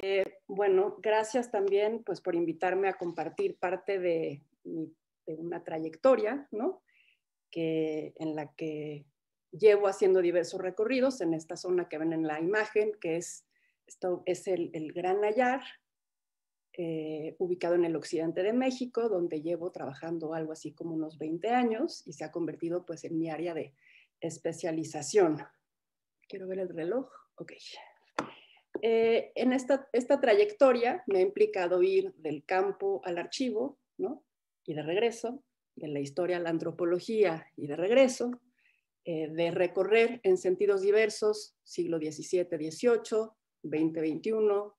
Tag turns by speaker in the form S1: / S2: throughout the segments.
S1: Eh, bueno, gracias también pues, por invitarme a compartir parte de, una trayectoria, ¿no? Que, en la que llevo haciendo diversos recorridos en esta zona que ven en la imagen, que es, esto es el, Gran hallar eh, ubicado en el occidente de México, donde llevo trabajando algo así como unos 20 años y se ha convertido pues en mi área de especialización. Quiero ver el reloj. Ok. Eh, en esta, trayectoria me ha implicado ir del campo al archivo, Y de regreso, de la historia a la antropología y de regreso, eh, de recorrer en sentidos diversos siglo XVII, XVIII, XX, XXI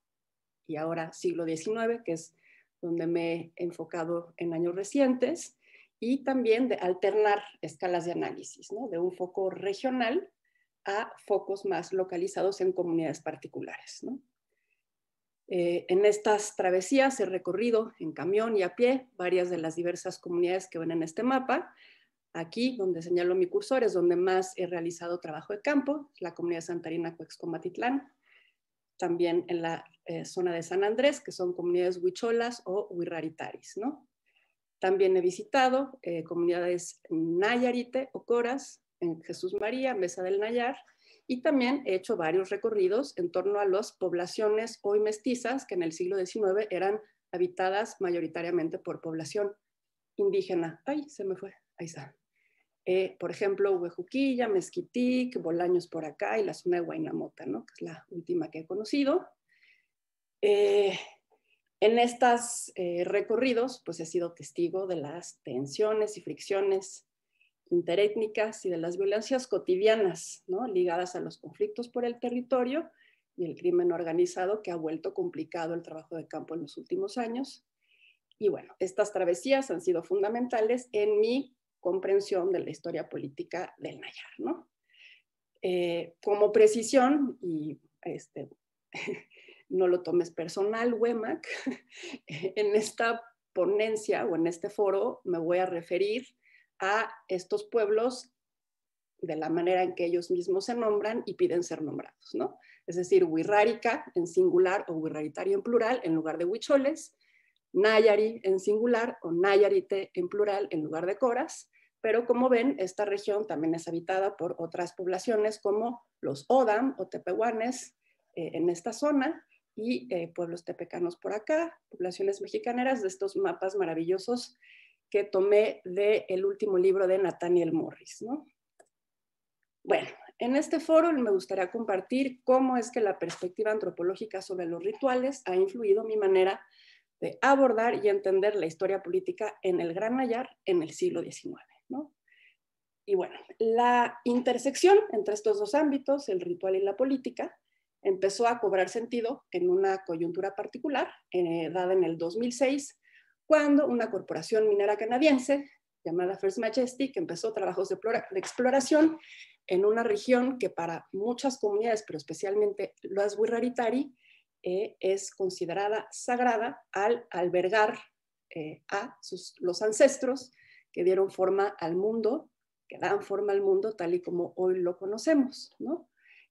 S1: y ahora siglo XIX, que es donde me he enfocado en años recientes, y también de alternar escalas de análisis, ¿no? de un foco regional a focos más localizados en comunidades particulares. ¿no? Eh, en estas travesías he recorrido en camión y a pie varias de las diversas comunidades que ven en este mapa. Aquí, donde señalo mi cursor, es donde más he realizado trabajo de campo, la comunidad santarina Cuexcomatitlán, también en la eh, zona de San Andrés, que son comunidades huicholas o huirraritaris. ¿no? También he visitado eh, comunidades nayarite o coras, en Jesús María, Mesa del Nayar, y también he hecho varios recorridos en torno a las poblaciones hoy mestizas que en el siglo XIX eran habitadas mayoritariamente por población indígena. Ay, se me fue, ahí está. Eh, por ejemplo, Huejuquilla, Mezquitic, Bolaños por acá y la zona de Guaynamota, ¿no? que es la última que he conocido. Eh, en estos eh, recorridos, pues he sido testigo de las tensiones y fricciones interétnicas y de las violencias cotidianas, ligadas a los conflictos por el territorio y el crimen organizado que ha vuelto complicado el trabajo de campo en los últimos años. Y bueno, estas travesías han sido fundamentales en mi comprensión de la historia política del Nayar. Eh, como precisión, y este, no lo tomes personal, WEMAC, en esta ponencia o en este foro me voy a referir a estos pueblos de la manera en que ellos mismos se nombran y piden ser nombrados, ¿no? Es decir, Wirrárica en singular o Wirraritario en plural en lugar de Huicholes, Nayari en singular o Nayarite en plural en lugar de Coras, pero como ven, esta región también es habitada por otras poblaciones como los Odam o Tepehuanes eh, en esta zona y eh, pueblos tepecanos por acá, poblaciones mexicaneras de estos mapas maravillosos que tomé del último libro de Nathaniel Morris. ¿no? Bueno, en este foro me gustaría compartir cómo es que la perspectiva antropológica sobre los rituales ha influido mi manera de abordar y entender la historia política en el Gran Nayar en el siglo XIX. ¿no? Y bueno, la intersección entre estos dos ámbitos, el ritual y la política, empezó a cobrar sentido en una coyuntura particular, dada en el 2006, cuando una corporación minera canadiense llamada First Majestic empezó trabajos de, exploración en una región que para muchas comunidades, pero especialmente las Wirraritari, eh, es considerada sagrada al albergar eh, a sus, los ancestros que dieron forma al mundo, que dan forma al mundo tal y como hoy lo conocemos,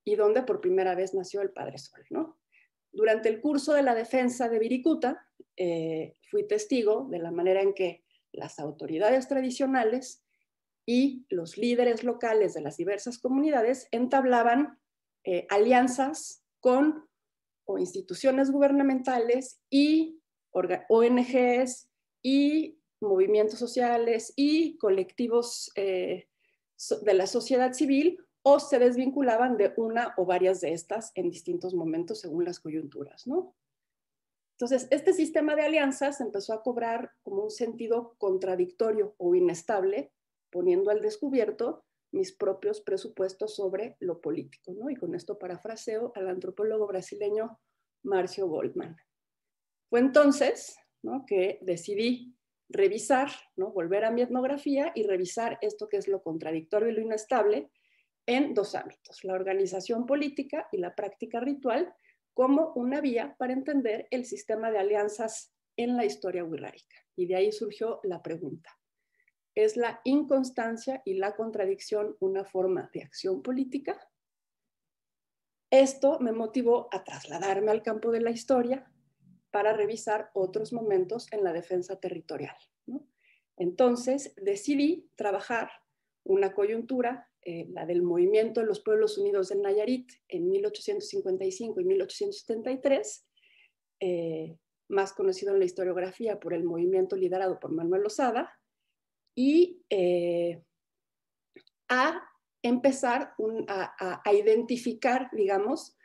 S1: Y donde por primera vez nació el Padre Sol, ¿no? Durante el curso de la defensa de Viricuta, eh, fui testigo de la manera en que las autoridades tradicionales y los líderes locales de las diversas comunidades entablaban eh, alianzas con instituciones gubernamentales y ONGs y movimientos sociales y colectivos eh, de la sociedad civil o se desvinculaban de una o varias de estas en distintos momentos según las coyunturas, ¿no? Entonces, este sistema de alianzas empezó a cobrar como un sentido contradictorio o inestable, poniendo al descubierto mis propios presupuestos sobre lo político, ¿no? Y con esto parafraseo al antropólogo brasileño Marcio Goldman. Fue entonces que decidí revisar, volver a mi etnografía y revisar esto que es lo contradictorio y lo inestable en dos ámbitos, la organización política y la práctica ritual, como una vía para entender el sistema de alianzas en la historia wixárika. Y de ahí surgió la pregunta. ¿Es la inconstancia y la contradicción una forma de acción política? Esto me motivó a trasladarme al campo de la historia para revisar otros momentos en la defensa territorial. Entonces decidí trabajar una coyuntura, eh, la del movimiento de los pueblos unidos del Nayarit en 1855 y 1873, eh, más conocido en la historiografía por el movimiento liderado por Manuel Lozada, y eh, a empezar a, identificar, digamos,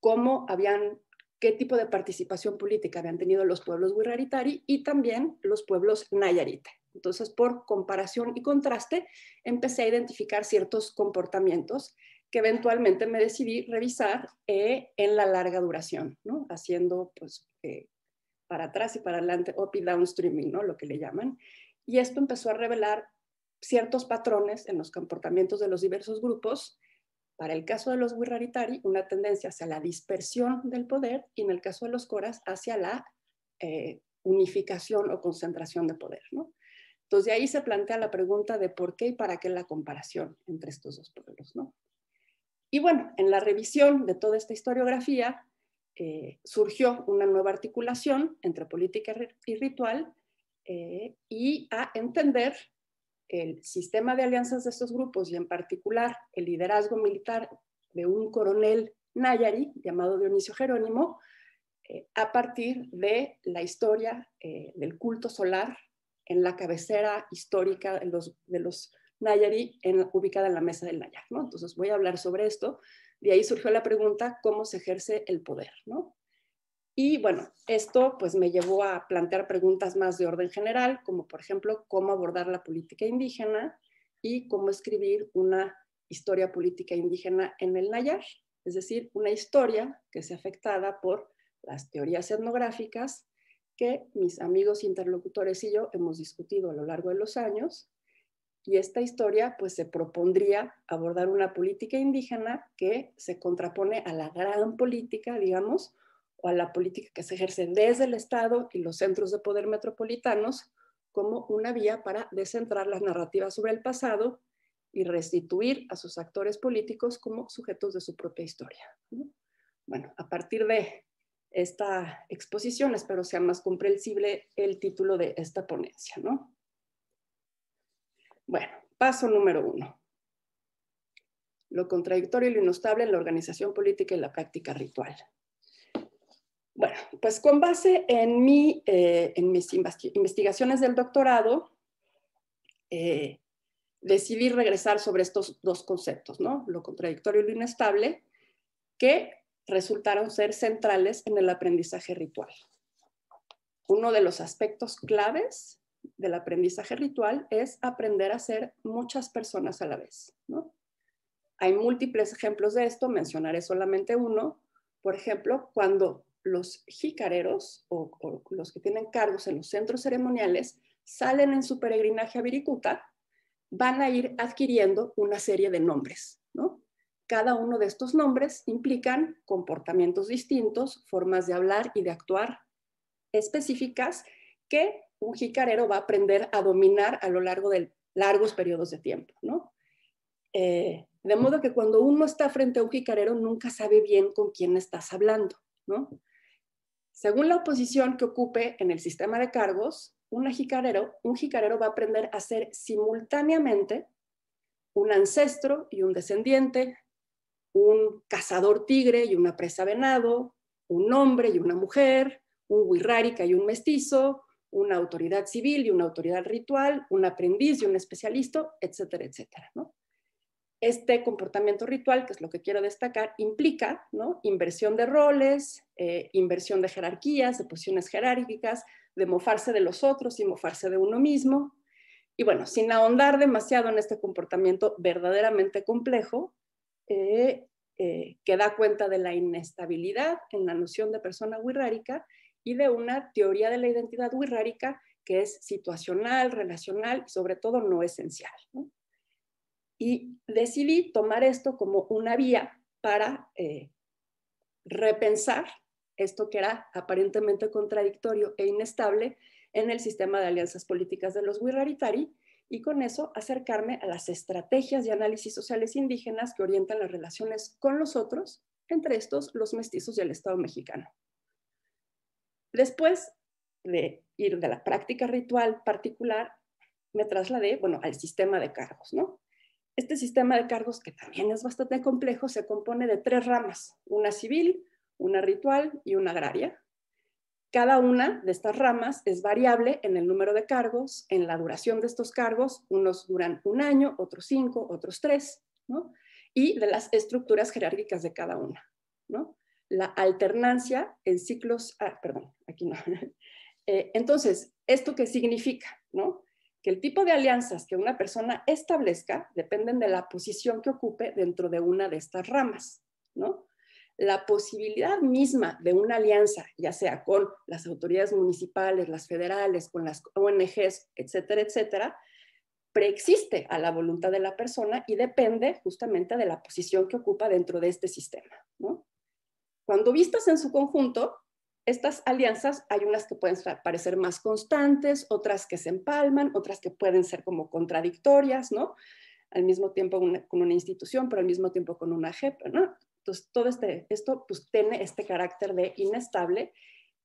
S1: cómo habían qué tipo de participación política habían tenido los pueblos wirraritari y también los pueblos nayarite entonces, por comparación y contraste, empecé a identificar ciertos comportamientos que eventualmente me decidí revisar eh, en la larga duración, ¿no? haciendo pues, eh, para atrás y para adelante, up y downstreaming, ¿no? lo que le llaman. Y esto empezó a revelar ciertos patrones en los comportamientos de los diversos grupos. Para el caso de los Wirraritari, una tendencia hacia la dispersión del poder y en el caso de los Coras, hacia la eh, unificación o concentración de poder. ¿no? Entonces, de ahí se plantea la pregunta de por qué y para qué la comparación entre estos dos pueblos, ¿no? Y bueno, en la revisión de toda esta historiografía eh, surgió una nueva articulación entre política y ritual eh, y a entender el sistema de alianzas de estos grupos y en particular el liderazgo militar de un coronel Nayari llamado Dionisio Jerónimo eh, a partir de la historia del culto solar en la cabecera histórica de los, de ubicada en la mesa del Nayar. ¿no? Entonces voy a hablar sobre esto. De ahí surgió la pregunta, ¿cómo se ejerce el poder? Y bueno, esto pues me llevó a plantear preguntas más de orden general, como por ejemplo, cómo abordar la política indígena y cómo escribir una historia política indígena en el Nayar, es decir, una historia que sea afectada por las teorías etnográficas que mis amigos interlocutores y yo hemos discutido a lo largo de los años. Y esta historia pues se propondría abordar una política indígena que se contrapone a la gran política, digamos, o a la política que se ejerce desde el Estado y los centros de poder metropolitanos como una vía para descentrar las narrativas sobre el pasado y restituir a sus actores políticos como sujetos de su propia historia. Bueno, a partir de esta exposición. Espero sea más comprensible el título de esta ponencia, ¿no? Bueno, paso número uno. Lo contradictorio y lo inestable en la organización política y la práctica ritual. Bueno, pues con base en, mi, eh, en mis investigaciones del doctorado, eh, decidí regresar sobre estos dos conceptos, ¿no? Lo contradictorio y lo inestable, que resultaron ser centrales en el aprendizaje ritual. Uno de los aspectos claves del aprendizaje ritual es aprender a ser muchas personas a la vez. Hay múltiples ejemplos de esto, mencionaré solamente uno. Por ejemplo, cuando los jicareros o, los que tienen cargos en los centros ceremoniales salen en su peregrinaje a Viricuta, van a ir adquiriendo una serie de nombres, cada uno de estos nombres implican comportamientos distintos, formas de hablar y de actuar específicas que un jicarero va a aprender a dominar a lo largo de largos periodos de tiempo, eh, de modo que cuando uno está frente a un jicarero nunca sabe bien con quién estás hablando, Según la oposición que ocupe en el sistema de cargos, un jicarero va a aprender a ser simultáneamente un ancestro y un descendiente, un cazador tigre y una presa venado, un hombre y una mujer, un wirrárica y un mestizo, una autoridad civil y una autoridad ritual, un aprendiz y un especialista, etcétera, etcétera. Este comportamiento ritual, que es lo que quiero destacar, implica inversión de roles, eh, inversión de jerarquías, de posiciones jerárquicas, de mofarse de los otros y mofarse de uno mismo. Y bueno, sin ahondar demasiado en este comportamiento verdaderamente complejo, eh, eh, que da cuenta de la inestabilidad en la noción de persona wirrárica y de una teoría de la identidad wirrárica que es situacional, relacional y sobre todo no esencial. Y decidí tomar esto como una vía para eh, repensar esto que era aparentemente contradictorio e inestable en el sistema de alianzas políticas de los Wirraritari y con eso acercarme a las estrategias de análisis sociales indígenas que orientan las relaciones con los otros, entre estos los mestizos y el Estado mexicano. Después de ir de la práctica ritual particular, me trasladé, bueno, al sistema de cargos, ¿no? Este sistema de cargos, que también es bastante complejo, se compone de tres ramas, una civil, una ritual y una agraria, cada una de estas ramas es variable en el número de cargos, en la duración de estos cargos, unos duran un año, otros cinco, otros tres, ¿no? y de las estructuras jerárquicas de cada una. ¿no? La alternancia en ciclos, ah, perdón, aquí no. Eh, entonces, ¿esto qué significa? ¿no? Que el tipo de alianzas que una persona establezca dependen de la posición que ocupe dentro de una de estas ramas la posibilidad misma de una alianza, ya sea con las autoridades municipales, las federales, con las ONGs, etcétera, etcétera, preexiste a la voluntad de la persona y depende justamente de la posición que ocupa dentro de este sistema. ¿no? Cuando vistas en su conjunto, estas alianzas hay unas que pueden parecer más constantes, otras que se empalman, otras que pueden ser como contradictorias, ¿no? Al mismo tiempo con una institución, pero al mismo tiempo con una JEP, ¿no? Entonces, todo este, esto pues, tiene este carácter de inestable,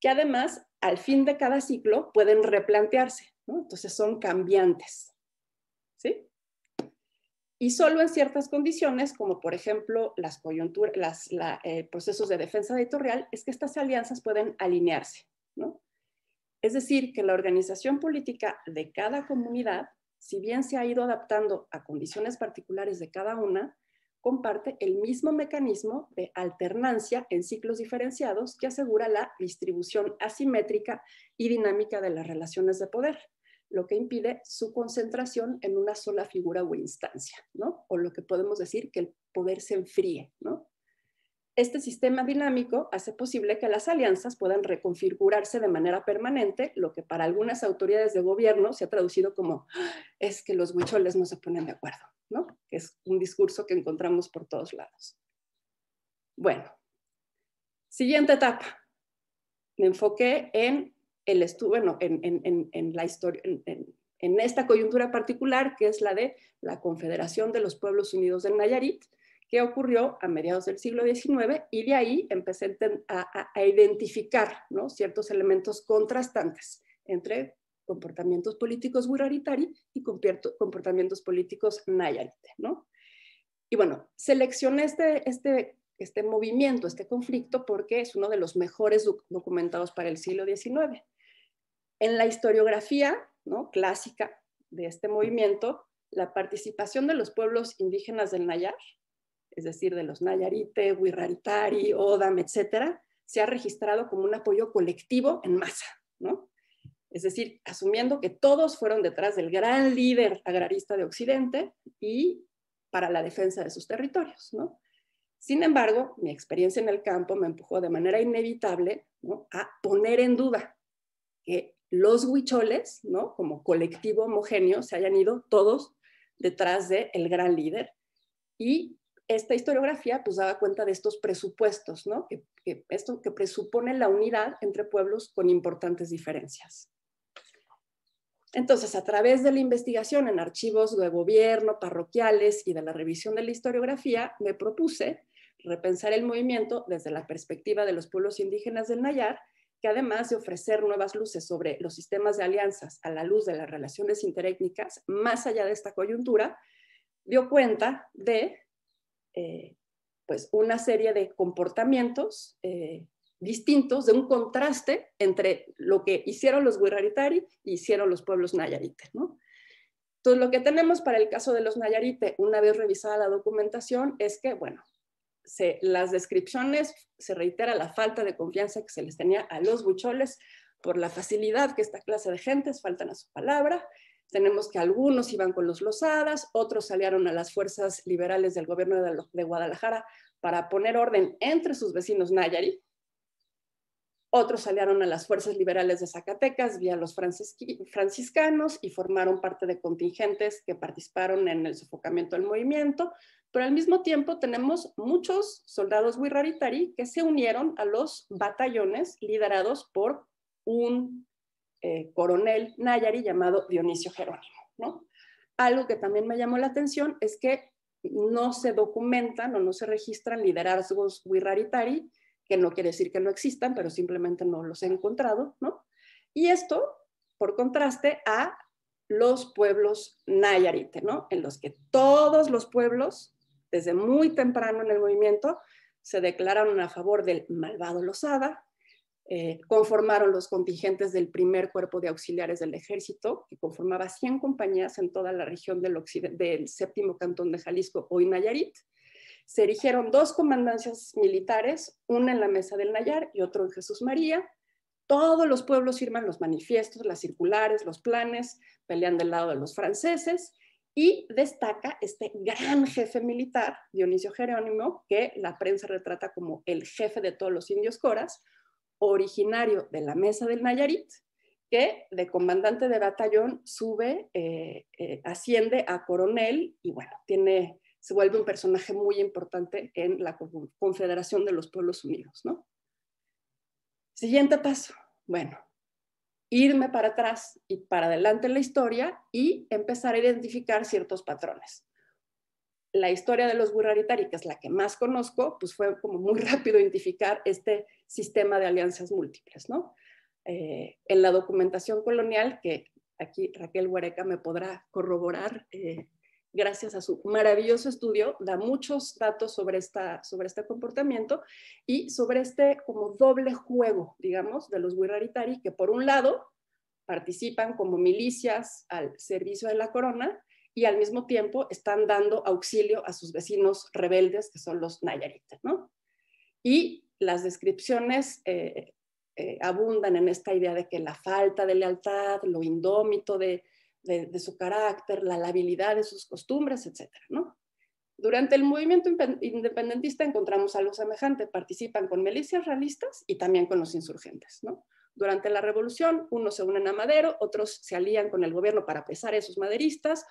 S1: que además al fin de cada ciclo pueden replantearse, ¿no? entonces son cambiantes. ¿sí? Y solo en ciertas condiciones, como por ejemplo las coyunturas, los eh, procesos de defensa editorial, es que estas alianzas pueden alinearse. ¿no? Es decir, que la organización política de cada comunidad, si bien se ha ido adaptando a condiciones particulares de cada una, comparte el mismo mecanismo de alternancia en ciclos diferenciados que asegura la distribución asimétrica y dinámica de las relaciones de poder, lo que impide su concentración en una sola figura o instancia, ¿no? O lo que podemos decir que el poder se enfríe, ¿no? Este sistema dinámico hace posible que las alianzas puedan reconfigurarse de manera permanente, lo que para algunas autoridades de gobierno se ha traducido como es que los huicholes no se ponen de acuerdo, ¿no? Que es un discurso que encontramos por todos lados. Bueno, siguiente etapa. Me enfoqué en el en, la historia, en esta coyuntura particular, que es la de la Confederación de los Pueblos Unidos del Nayarit, que ocurrió a mediados del siglo XIX y de ahí empecé a, identificar ciertos elementos contrastantes entre comportamientos políticos buraritari y comportamientos políticos Nayarite. ¿no? Y bueno, seleccioné este, este, este movimiento, este conflicto, porque es uno de los mejores documentados para el siglo XIX. En la historiografía clásica de este movimiento, la participación de los pueblos indígenas del Nayar es decir, de los Nayarite, Wirrantari, Odam, etcétera, se ha registrado como un apoyo colectivo en masa, ¿no? Es decir, asumiendo que todos fueron detrás del gran líder agrarista de Occidente y para la defensa de sus territorios, ¿no? Sin embargo, mi experiencia en el campo me empujó de manera inevitable a poner en duda que los huicholes, ¿no? como colectivo homogéneo, se hayan ido todos detrás del el gran líder y esta historiografía pues daba cuenta de estos presupuestos, ¿no? Que, esto que presupone la unidad entre pueblos con importantes diferencias. Entonces, a través de la investigación en archivos de gobierno, parroquiales y de la revisión de la historiografía, me propuse repensar el movimiento desde la perspectiva de los pueblos indígenas del Nayar, que además de ofrecer nuevas luces sobre los sistemas de alianzas a la luz de las relaciones interétnicas, más allá de esta coyuntura, dio cuenta de eh, pues una serie de comportamientos eh, distintos, de un contraste entre lo que hicieron los Wiraritari y hicieron los pueblos Nayarite. ¿no? Entonces, lo que tenemos para el caso de los Nayarite, una vez revisada la documentación, es que, bueno, las descripciones, se reitera la falta de confianza que se les tenía a los bucholes por la facilidad que esta clase de gentes faltan a su palabra, tenemos que algunos iban con los Losadas, otros aliaron a las fuerzas liberales del gobierno de Guadalajara para poner orden entre sus vecinos Nayari. Otros salieron a las fuerzas liberales de Zacatecas vía los franciscanos y formaron parte de contingentes que participaron en el sofocamiento del movimiento, pero al mismo tiempo tenemos muchos soldados Wirraritari que se unieron a los batallones liderados por un eh, coronel Nayari llamado Dionisio Jerónimo. Algo que también me llamó la atención es que no se documentan o no se registran liderazgos wirraritari, que no quiere decir que no existan, pero simplemente no los he encontrado, Y esto, por contraste, a los pueblos Nayarite, ¿no? En los que todos los pueblos, desde muy temprano en el movimiento, se declararon a favor del malvado Lozada, eh, conformaron los contingentes del primer cuerpo de auxiliares del ejército, que conformaba 100 compañías en toda la región del, del séptimo cantón de Jalisco, hoy Nayarit. Se erigieron dos comandancias militares, una en la Mesa del Nayar y otro en Jesús María. Todos los pueblos firman los manifiestos, las circulares, los planes, pelean del lado de los franceses y destaca este gran jefe militar, Dionisio Jerónimo, que la prensa retrata como el jefe de todos los indios coras, originario de la mesa del Nayarit, que de comandante de batallón sube, eh, eh, asciende a coronel y bueno, tiene, se vuelve un personaje muy importante en la Confederación de los Pueblos Unidos, ¿no? Siguiente paso, bueno, irme para atrás y para adelante en la historia y empezar a identificar ciertos patrones la historia de los guerraritari que es la que más conozco, pues fue como muy rápido identificar este sistema de alianzas múltiples, ¿no? Eh, en la documentación colonial, que aquí Raquel Huareca me podrá corroborar, eh, gracias a su maravilloso estudio, da muchos datos sobre, esta, sobre este comportamiento y sobre este como doble juego, digamos, de los Wirraritari, que por un lado participan como milicias al servicio de la corona y al mismo tiempo están dando auxilio a sus vecinos rebeldes, que son los Nayaritas. ¿no? Y las descripciones eh, eh, abundan en esta idea de que la falta de lealtad, lo indómito de, de, su carácter, la labilidad de sus costumbres, etc. ¿no? Durante el movimiento independentista encontramos algo semejante, participan con milicias realistas y también con los insurgentes. ¿no? Durante la revolución, unos se unen a Madero, otros se alían con el gobierno para pesar a esos maderistas,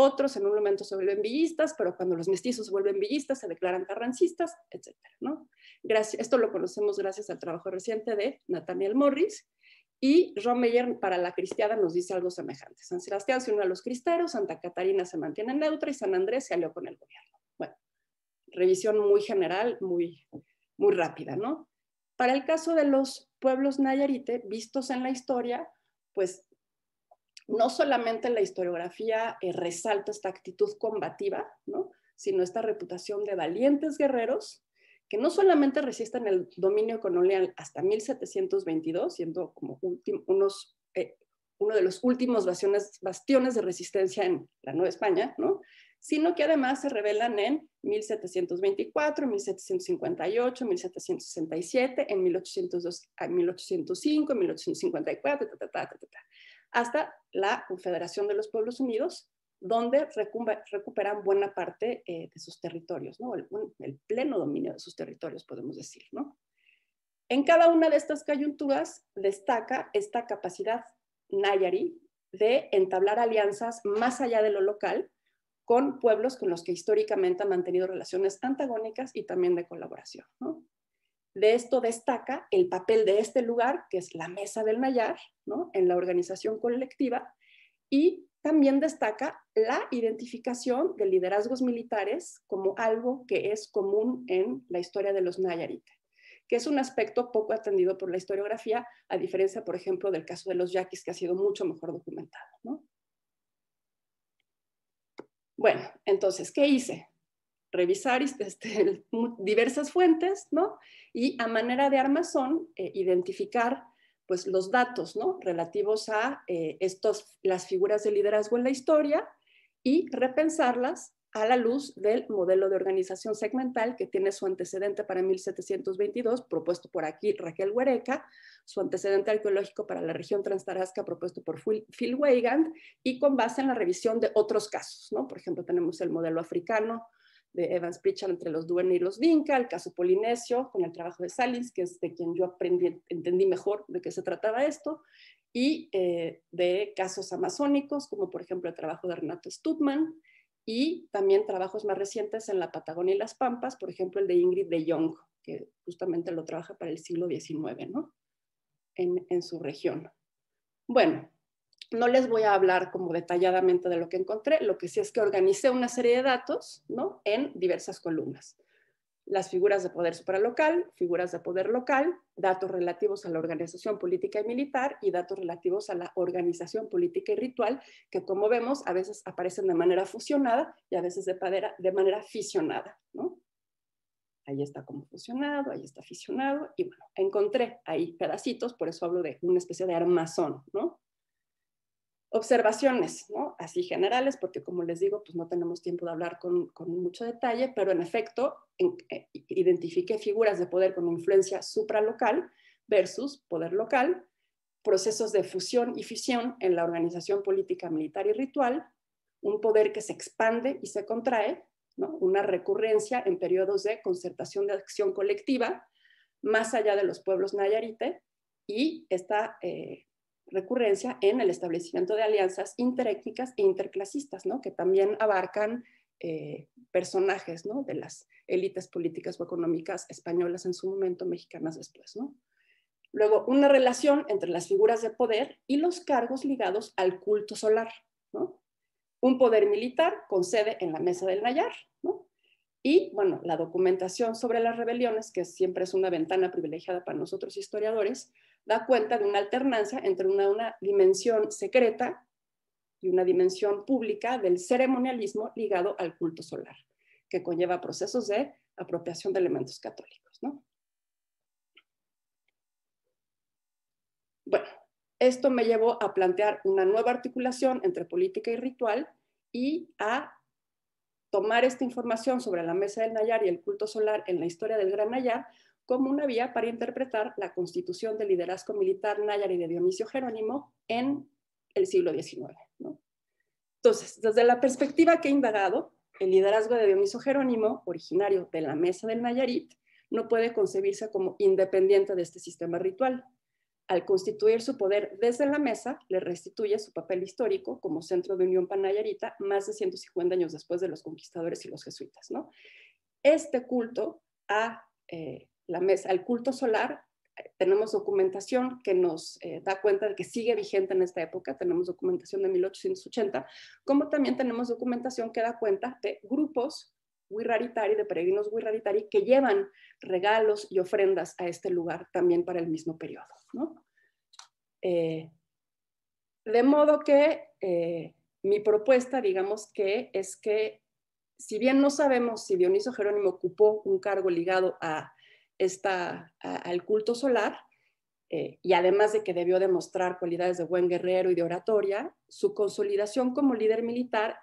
S1: otros en un momento se vuelven villistas, pero cuando los mestizos se vuelven villistas se declaran carrancistas, etc. ¿no? Gracias, esto lo conocemos gracias al trabajo reciente de Nathaniel Morris, y Meyer. para la cristiada nos dice algo semejante. San Sebastián se unió a los cristeros, Santa Catarina se mantiene neutra y San Andrés se alió con el gobierno. Bueno, revisión muy general, muy, muy rápida, ¿no? Para el caso de los pueblos nayarite, vistos en la historia, pues no solamente la historiografía eh, resalta esta actitud combativa, sino esta reputación de valientes guerreros que no solamente resisten el dominio colonial hasta 1722, siendo como eh, uno de los últimos bastiones, de resistencia en la Nueva España, sino que además se revelan en 1724, 1758, 1767, en 1802, 1805, 1854, ta, hasta la Confederación de los Pueblos Unidos, donde recuperan buena parte eh, de sus territorios, ¿no? el, pleno dominio de sus territorios, podemos decir. En cada una de estas coyunturas destaca esta capacidad Nayari de entablar alianzas más allá de lo local con pueblos con los que históricamente han mantenido relaciones antagónicas y también de colaboración. De esto destaca el papel de este lugar, que es la mesa del Nayar, en la organización colectiva, y también destaca la identificación de liderazgos militares como algo que es común en la historia de los Nayarites que es un aspecto poco atendido por la historiografía, a diferencia, por ejemplo, del caso de los yaquis, que ha sido mucho mejor documentado. Bueno, entonces, ¿qué hice? revisar este, diversas fuentes, ¿no? Y a manera de armazón, eh, identificar pues, los datos, ¿no? Relativos a eh, estos, las figuras de liderazgo en la historia y repensarlas a la luz del modelo de organización segmental que tiene su antecedente para 1722, propuesto por aquí Raquel Huereca, su antecedente arqueológico para la región Transtarasca, propuesto por Phil Weigand, y con base en la revisión de otros casos, ¿no? Por ejemplo, tenemos el modelo africano, de Evans Pritchard entre los Duerne y los Vinca, el caso polinesio con el trabajo de Salins, que es de quien yo aprendí, entendí mejor de qué se trataba esto, y eh, de casos amazónicos, como por ejemplo el trabajo de Renato Stutman, y también trabajos más recientes en la Patagonia y las Pampas, por ejemplo el de Ingrid de Jong, que justamente lo trabaja para el siglo XIX, ¿no? En, en su región. Bueno, no les voy a hablar como detalladamente de lo que encontré, lo que sí es que organicé una serie de datos ¿no? en diversas columnas. Las figuras de poder supralocal, figuras de poder local, datos relativos a la organización política y militar y datos relativos a la organización política y ritual, que como vemos a veces aparecen de manera fusionada y a veces de, de manera fisionada. ¿no? ahí está como fusionado, ahí está aficionado, y bueno, encontré ahí pedacitos, por eso hablo de una especie de armazón, ¿no? Observaciones, ¿no? Así generales, porque como les digo, pues no tenemos tiempo de hablar con, mucho detalle, pero en efecto, en, eh, identifiqué figuras de poder con influencia supralocal versus poder local, procesos de fusión y fisión en la organización política, militar y ritual, un poder que se expande y se contrae, una recurrencia en periodos de concertación de acción colectiva, más allá de los pueblos nayarite, y esta eh, recurrencia en el establecimiento de alianzas interétnicas e interclasistas, ¿no? que también abarcan eh, personajes ¿no? de las élites políticas o económicas españolas en su momento, mexicanas después. ¿no? Luego, una relación entre las figuras de poder y los cargos ligados al culto solar. ¿no? Un poder militar con sede en la mesa del Nayar, ¿no? Y bueno, la documentación sobre las rebeliones, que siempre es una ventana privilegiada para nosotros historiadores, da cuenta de una alternancia entre una, dimensión secreta y una dimensión pública del ceremonialismo ligado al culto solar, que conlleva procesos de apropiación de elementos católicos. ¿no? Bueno, esto me llevó a plantear una nueva articulación entre política y ritual y a tomar esta información sobre la mesa del Nayar y el culto solar en la historia del Gran Nayar como una vía para interpretar la constitución del liderazgo militar Nayar de Dionisio Jerónimo en el siglo XIX. Entonces, desde la perspectiva que he indagado, el liderazgo de Dionisio Jerónimo, originario de la mesa del Nayarit, no puede concebirse como independiente de este sistema ritual, al constituir su poder desde la mesa, le restituye su papel histórico como centro de unión panayarita más de 150 años después de los conquistadores y los jesuitas. ¿no? Este culto a eh, la mesa, al culto solar, eh, tenemos documentación que nos eh, da cuenta de que sigue vigente en esta época, tenemos documentación de 1880, como también tenemos documentación que da cuenta de grupos raritari, de peregrinos muy raritari que llevan regalos y ofrendas a este lugar también para el mismo periodo. Eh, de modo que eh, mi propuesta, digamos que es que, si bien no sabemos si Dioniso Jerónimo ocupó un cargo ligado a al culto solar, eh, y además de que debió demostrar cualidades de buen guerrero y de oratoria, su consolidación como líder militar,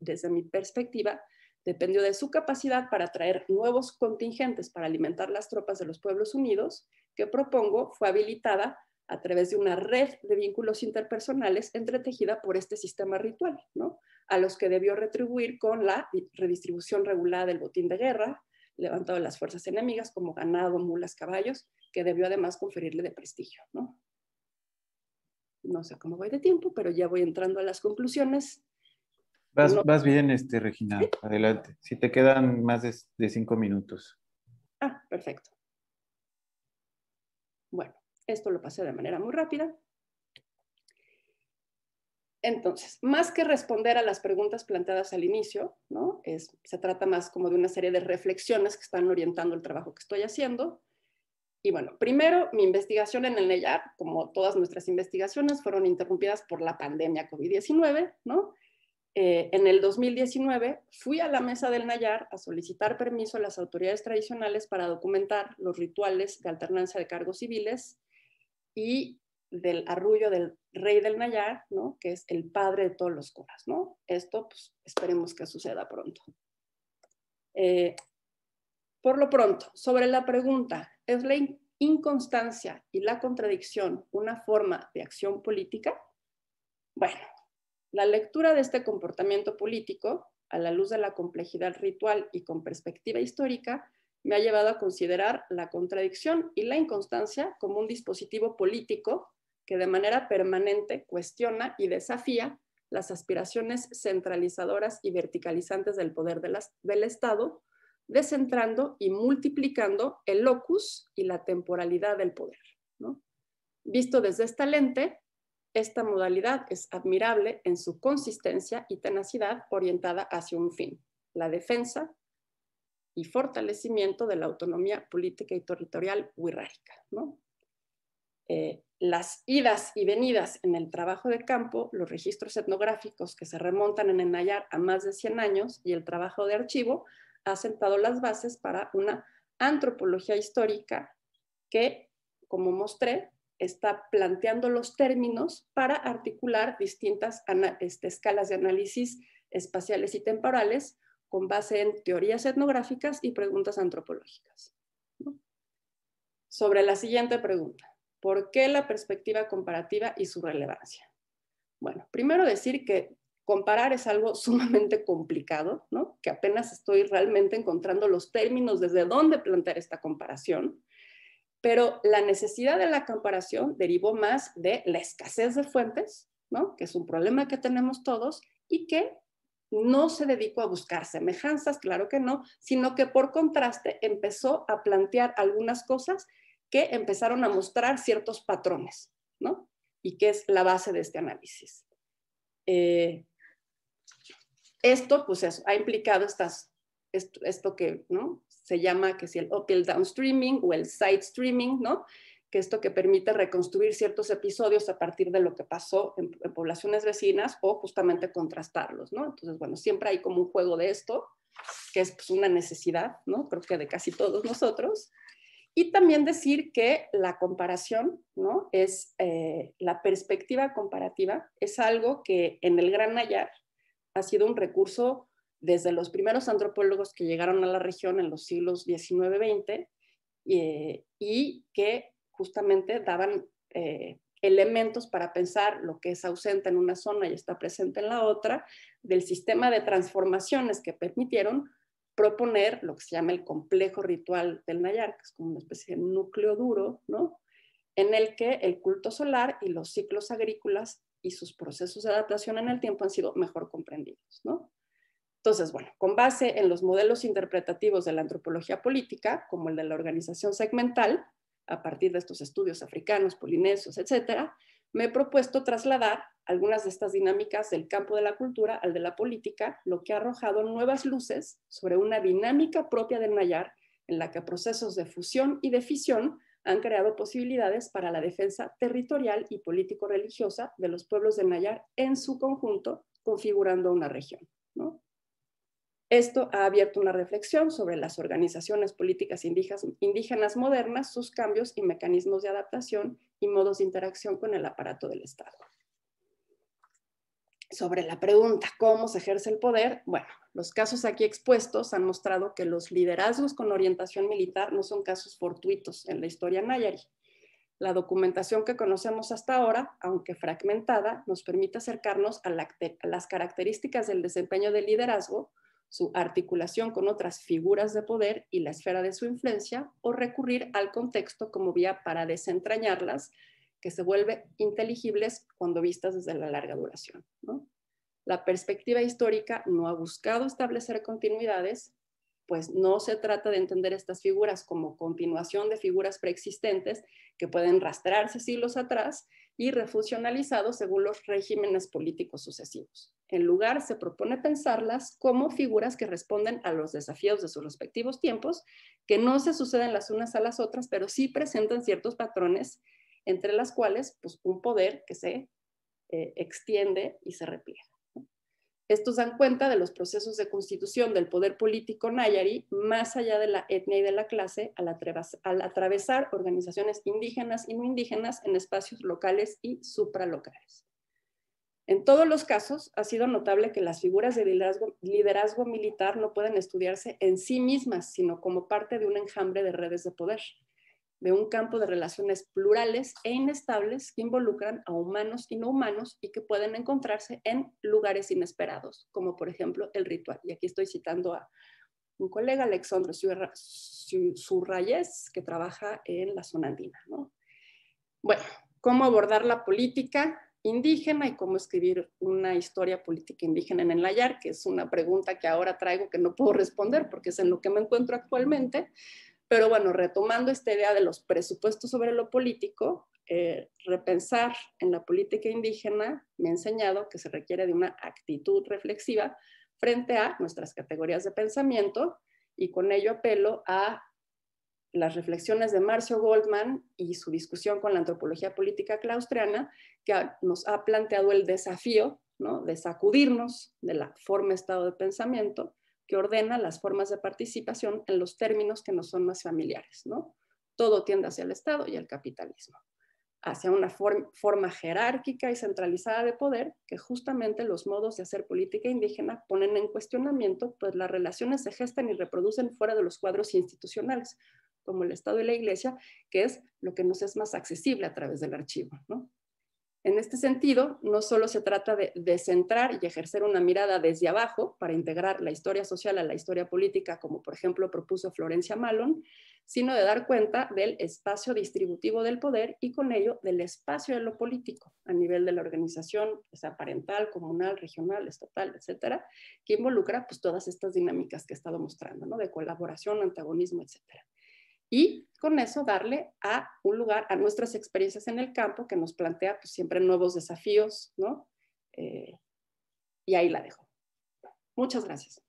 S1: desde mi perspectiva, dependió de su capacidad para atraer nuevos contingentes para alimentar las tropas de los pueblos unidos, que propongo fue habilitada a través de una red de vínculos interpersonales entretejida por este sistema ritual, ¿no? a los que debió retribuir con la redistribución regulada del botín de guerra, levantado de las fuerzas enemigas como ganado, mulas, caballos, que debió además conferirle de prestigio. No, no sé cómo voy de tiempo, pero ya voy entrando a las conclusiones Vas, bien, este, Regina, adelante. Si te quedan más de, cinco minutos. Ah, perfecto. Bueno, esto lo pasé de manera muy rápida. Entonces, más que responder a las preguntas planteadas al inicio, ¿no? Es, se trata más como de una serie de reflexiones que están orientando el trabajo que estoy haciendo. Y bueno, primero, mi investigación en el NEYAR, como todas nuestras investigaciones, fueron interrumpidas por la pandemia COVID-19, ¿no? Eh, en el 2019 fui a la mesa del Nayar a solicitar permiso a las autoridades tradicionales para documentar los rituales de alternancia de cargos civiles y del arrullo del rey del Nayar, ¿no? que es el padre de todos los curas. Esto pues, esperemos que suceda pronto. Eh, por lo pronto, sobre la pregunta, ¿es la inconstancia y la contradicción una forma de acción política? Bueno, la lectura de este comportamiento político, a la luz de la complejidad ritual y con perspectiva histórica, me ha llevado a considerar la contradicción y la inconstancia como un dispositivo político que de manera permanente cuestiona y desafía las aspiraciones centralizadoras y verticalizantes del poder del Estado, descentrando y multiplicando el locus y la temporalidad del poder. Visto desde esta lente, esta modalidad es admirable en su consistencia y tenacidad orientada hacia un fin, la defensa y fortalecimiento de la autonomía política y territorial wixárika. ¿no? Eh, las idas y venidas en el trabajo de campo, los registros etnográficos que se remontan en Nayar a más de 100 años y el trabajo de archivo ha sentado las bases para una antropología histórica que, como mostré, está planteando los términos para articular distintas este, escalas de análisis espaciales y temporales con base en teorías etnográficas y preguntas antropológicas. Sobre la siguiente pregunta, ¿por qué la perspectiva comparativa y su relevancia? Bueno, primero decir que comparar es algo sumamente complicado, que apenas estoy realmente encontrando los términos desde dónde plantear esta comparación pero la necesidad de la comparación derivó más de la escasez de fuentes, ¿no? que es un problema que tenemos todos y que no se dedicó a buscar semejanzas, claro que no, sino que por contraste empezó a plantear algunas cosas que empezaron a mostrar ciertos patrones, ¿no? Y que es la base de este análisis. Eh, esto, pues eso, ha implicado estas, esto que, ¿no? se llama que si el up y el down streaming o el side streaming, ¿no? Que esto que permite reconstruir ciertos episodios a partir de lo que pasó en, poblaciones vecinas o justamente contrastarlos, ¿no? Entonces, bueno, siempre hay como un juego de esto, que es pues, una necesidad, ¿no? Creo que de casi todos nosotros. Y también decir que la comparación, ¿no? Es eh, la perspectiva comparativa, es algo que en el Gran Nayar ha sido un recurso desde los primeros antropólogos que llegaron a la región en los siglos XIX-XX eh, y que justamente daban eh, elementos para pensar lo que es ausente en una zona y está presente en la otra, del sistema de transformaciones que permitieron proponer lo que se llama el complejo ritual del Nayar, que es como una especie de núcleo duro, ¿no? en el que el culto solar y los ciclos agrícolas y sus procesos de adaptación en el tiempo han sido mejor comprendidos. ¿no? Entonces, bueno, con base en los modelos interpretativos de la antropología política, como el de la organización segmental, a partir de estos estudios africanos, polinesios, etcétera, me he propuesto trasladar algunas de estas dinámicas del campo de la cultura al de la política, lo que ha arrojado nuevas luces sobre una dinámica propia del Nayar en la que procesos de fusión y de fisión han creado posibilidades para la defensa territorial y político-religiosa de los pueblos del Nayar en su conjunto, configurando una región. ¿no? Esto ha abierto una reflexión sobre las organizaciones políticas indígenas modernas, sus cambios y mecanismos de adaptación y modos de interacción con el aparato del Estado. Sobre la pregunta, ¿cómo se ejerce el poder? Bueno, los casos aquí expuestos han mostrado que los liderazgos con orientación militar no son casos fortuitos en la historia Nayari. La documentación que conocemos hasta ahora, aunque fragmentada, nos permite acercarnos a las características del desempeño del liderazgo, su articulación con otras figuras de poder y la esfera de su influencia, o recurrir al contexto como vía para desentrañarlas, que se vuelven inteligibles cuando vistas desde la larga duración. La perspectiva histórica no ha buscado establecer continuidades, pues no se trata de entender estas figuras como continuación de figuras preexistentes que pueden rastrearse siglos atrás, y refusionalizado según los regímenes políticos sucesivos. En lugar, se propone pensarlas como figuras que responden a los desafíos de sus respectivos tiempos, que no se suceden las unas a las otras, pero sí presentan ciertos patrones, entre las cuales pues, un poder que se eh, extiende y se repliega. Estos dan cuenta de los procesos de constitución del poder político Nayari más allá de la etnia y de la clase al, atravesar organizaciones indígenas y no indígenas en espacios locales y supralocales. En todos los casos, ha sido notable que las figuras de liderazgo, militar no pueden estudiarse en sí mismas, sino como parte de un enjambre de redes de poder de un campo de relaciones plurales e inestables que involucran a humanos y no humanos y que pueden encontrarse en lugares inesperados, como por ejemplo el ritual. Y aquí estoy citando a un colega, Alexandre Surrayes, que trabaja en la zona andina. Bueno, cómo abordar la política indígena y cómo escribir una historia política indígena en el Layar, que es una pregunta que ahora traigo que no puedo responder porque es en lo que me encuentro actualmente, pero bueno, retomando esta idea de los presupuestos sobre lo político, eh, repensar en la política indígena me ha enseñado que se requiere de una actitud reflexiva frente a nuestras categorías de pensamiento y con ello apelo a las reflexiones de Marcio Goldman y su discusión con la antropología política claustriana, que nos ha planteado el desafío de sacudirnos de la forma-estado de pensamiento que ordena las formas de participación en los términos que nos son más familiares, ¿no? Todo tiende hacia el Estado y el capitalismo, hacia una forma jerárquica y centralizada de poder que justamente los modos de hacer política indígena ponen en cuestionamiento, pues las relaciones se gestan y reproducen fuera de los cuadros institucionales, como el Estado y la Iglesia, que es lo que nos es más accesible a través del archivo, ¿no? En este sentido, no solo se trata de, centrar y ejercer una mirada desde abajo para integrar la historia social a la historia política, como por ejemplo propuso Florencia Malon, sino de dar cuenta del espacio distributivo del poder y con ello del espacio de lo político a nivel de la organización, sea parental, comunal, regional, estatal, etcétera, que involucra pues todas estas dinámicas que he estado mostrando, ¿no? De colaboración, antagonismo, etcétera y con eso darle a un lugar a nuestras experiencias en el campo que nos plantea pues, siempre nuevos desafíos, ¿no? Eh, y ahí la dejo. Muchas gracias.